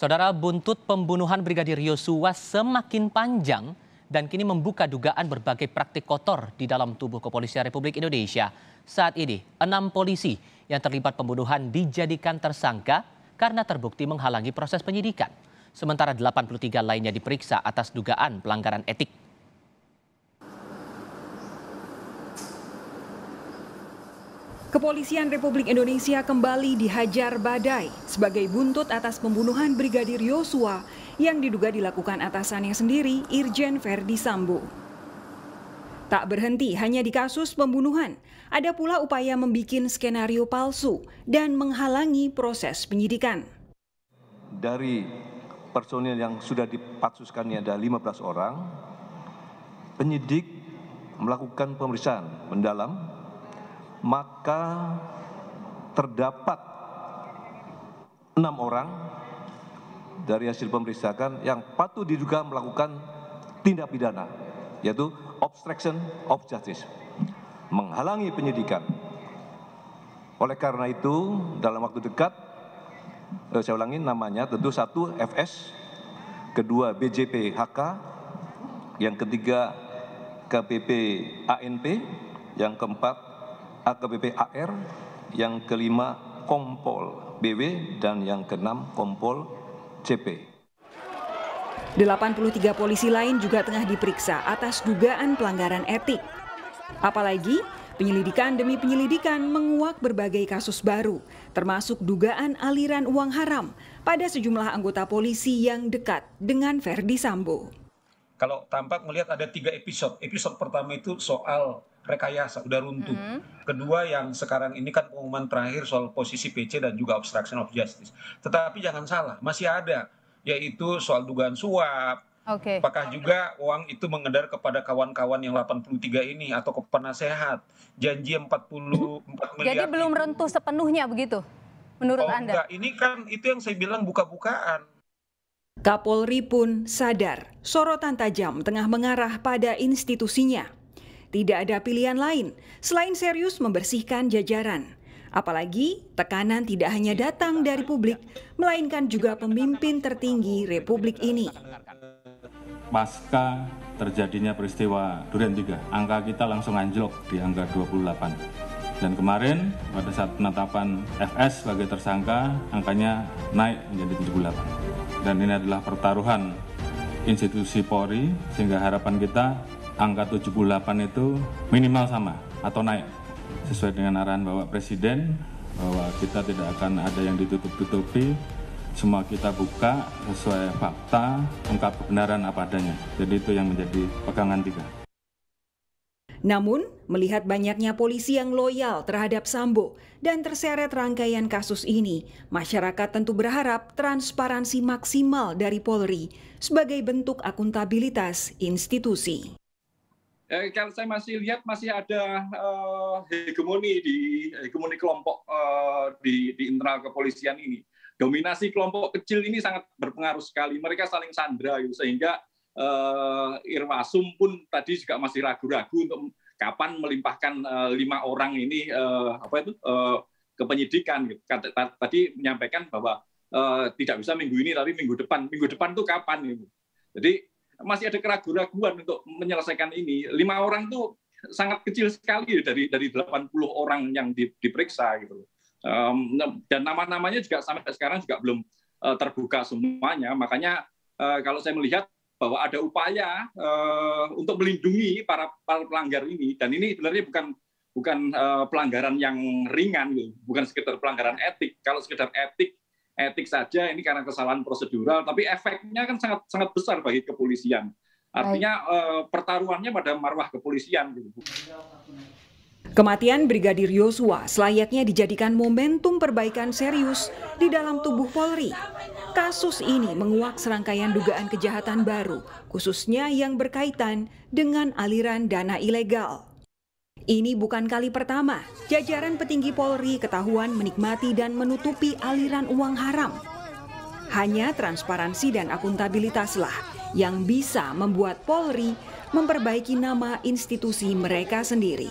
Saudara buntut pembunuhan Brigadir Yosua semakin panjang dan kini membuka dugaan berbagai praktik kotor di dalam tubuh Kepolisian Republik Indonesia. Saat ini, enam polisi yang terlibat pembunuhan dijadikan tersangka karena terbukti menghalangi proses penyidikan. Sementara 83 lainnya diperiksa atas dugaan pelanggaran etik. Kepolisian Republik Indonesia kembali dihajar badai sebagai buntut atas pembunuhan Brigadir Yosua yang diduga dilakukan atasannya sendiri, Irjen Verdi Sambo. Tak berhenti hanya di kasus pembunuhan, ada pula upaya membuat skenario palsu dan menghalangi proses penyidikan. Dari personil yang sudah ini ada 15 orang, penyidik melakukan pemeriksaan mendalam maka terdapat enam orang dari hasil pemeriksaan yang patut diduga melakukan tindak pidana yaitu obstruction of justice menghalangi penyidikan oleh karena itu dalam waktu dekat eh, saya ulangi namanya tentu satu FS kedua BJP HK yang ketiga KPP ANP yang keempat AKBP AR, yang kelima Kompol BW, dan yang keenam Kompol CP. 83 polisi lain juga tengah diperiksa atas dugaan pelanggaran etik. Apalagi Penyelidikan demi penyelidikan menguak berbagai kasus baru, termasuk dugaan aliran uang haram pada sejumlah anggota polisi yang dekat dengan Verdi Sambo kalau tampak melihat ada tiga episode. Episode pertama itu soal rekayasa, udah runtuh. Mm -hmm. Kedua yang sekarang ini kan pengumuman terakhir soal posisi PC dan juga obstruction of justice. Tetapi jangan salah, masih ada yaitu soal dugaan suap, Okay. Apakah juga uang itu mengedar kepada kawan-kawan yang 83 ini atau ke penasehat? Janji 44 miliar. Jadi belum rentuh sepenuhnya begitu menurut oh, Anda? Enggak. Ini kan itu yang saya bilang buka-bukaan. Kapolri pun sadar sorotan tajam tengah mengarah pada institusinya. Tidak ada pilihan lain selain serius membersihkan jajaran. Apalagi tekanan tidak hanya datang dari publik, melainkan juga pemimpin tertinggi Republik ini. Pasca terjadinya peristiwa Durian 3, angka kita langsung anjlok di angka 28. Dan kemarin pada saat penetapan FS sebagai tersangka, angkanya naik menjadi 78 dan ini adalah pertaruhan institusi Polri sehingga harapan kita angka 78 itu minimal sama atau naik sesuai dengan arahan Bapak Presiden bahwa kita tidak akan ada yang ditutup-tutupi semua kita buka sesuai fakta, ungkap kebenaran apa adanya. Jadi itu yang menjadi pegangan tiga. Namun, melihat banyaknya polisi yang loyal terhadap Sambo dan terseret rangkaian kasus ini, masyarakat tentu berharap transparansi maksimal dari Polri sebagai bentuk akuntabilitas institusi. Eh, kalau saya masih lihat masih ada uh, hegemoni di hegemoni kelompok uh, di, di internal kepolisian ini. Dominasi kelompok kecil ini sangat berpengaruh sekali. Mereka saling sandra gitu sehingga Eh, Irma Irwasum pun tadi juga masih ragu-ragu untuk kapan melimpahkan uh, lima orang ini uh, apa itu uh, ke penyidikan. Gitu. Tadi menyampaikan bahwa uh, tidak bisa minggu ini tapi minggu depan. Minggu depan itu kapan? Gitu. Jadi masih ada keraguan-keraguan untuk menyelesaikan ini. Lima orang itu sangat kecil sekali dari dari 80 orang yang di, diperiksa gitu. Um, dan nama-namanya juga sampai sekarang juga belum uh, terbuka semuanya. Makanya uh, kalau saya melihat bahwa ada upaya uh, untuk melindungi para, para pelanggar ini dan ini sebenarnya bukan bukan uh, pelanggaran yang ringan gitu. bukan sekedar pelanggaran etik kalau sekedar etik etik saja ini karena kesalahan prosedural tapi efeknya kan sangat sangat besar bagi kepolisian artinya uh, pertaruhannya pada marwah kepolisian gitu. Kematian Brigadir Yosua selayaknya dijadikan momentum perbaikan serius di dalam tubuh Polri. Kasus ini menguak serangkaian dugaan kejahatan baru, khususnya yang berkaitan dengan aliran dana ilegal. Ini bukan kali pertama jajaran petinggi Polri ketahuan menikmati dan menutupi aliran uang haram. Hanya transparansi dan akuntabilitaslah yang bisa membuat Polri memperbaiki nama institusi mereka sendiri.